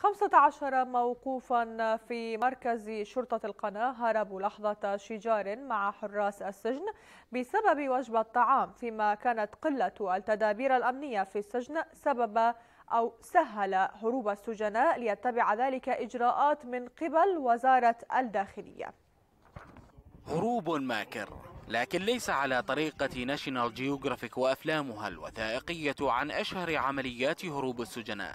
15 موقوفا في مركز شرطة القناة هربوا لحظة شجار مع حراس السجن بسبب وجبة طعام فيما كانت قلة التدابير الأمنية في السجن سبب أو سهل هروب السجناء ليتبع ذلك إجراءات من قبل وزارة الداخلية هروب ماكر لكن ليس على طريقة ناشيونال جيوغرافيك وأفلامها الوثائقية عن أشهر عمليات هروب السجناء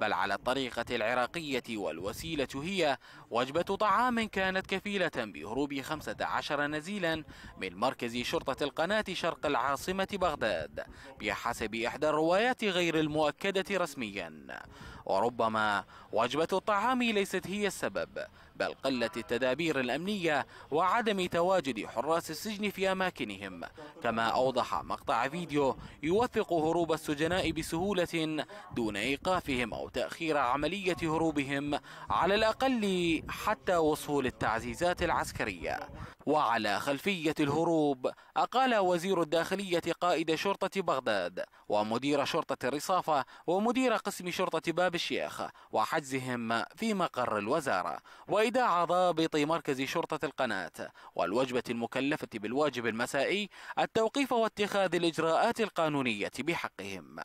بل على الطريقة العراقية والوسيلة هي وجبة طعام كانت كفيلة بهروب 15 نزيلا من مركز شرطة القناة شرق العاصمة بغداد بحسب إحدى الروايات غير المؤكدة رسميا وربما وجبة الطعام ليست هي السبب بل قلة التدابير الأمنية وعدم تواجد حراس السجن في أماكنهم كما أوضح مقطع فيديو يوثق هروب السجناء بسهولة دون إيقافهم أو تأخير عملية هروبهم على الأقل حتى وصول التعزيزات العسكرية وعلى خلفية الهروب أقال وزير الداخلية قائد شرطة بغداد ومدير شرطة الرصافة ومدير قسم شرطة باب الشيخ وحجزهم في مقر الوزارة وإلى وإيداع ضابط مركز شرطة القناة والوجبة المكلفة بالواجب المسائي التوقيف واتخاذ الإجراءات القانونية بحقهم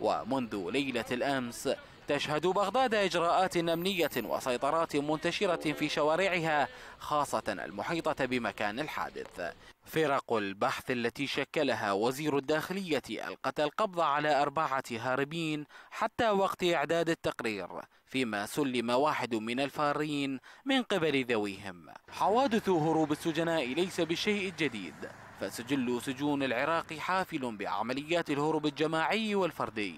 ومنذ ليلة الأمس تشهد بغداد إجراءات أمنية وسيطرات منتشرة في شوارعها خاصة المحيطة بمكان الحادث فرق البحث التي شكلها وزير الداخلية ألقت القبض على أربعة هاربين حتى وقت إعداد التقرير فيما سلم واحد من الفارين من قبل ذويهم حوادث هروب السجناء ليس بالشيء الجديد فسجل سجون العراق حافل بعمليات الهروب الجماعي والفردي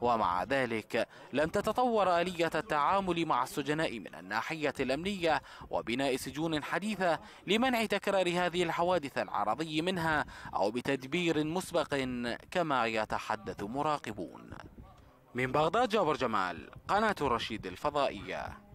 ومع ذلك لم تتطور آلية التعامل مع السجناء من الناحية الأمنية وبناء سجون حديثة لمنع تكرار هذه الحوادث العرضي منها أو بتدبير مسبق كما يتحدث مراقبون من بغداد جابر جمال قناة الرشيد الفضائية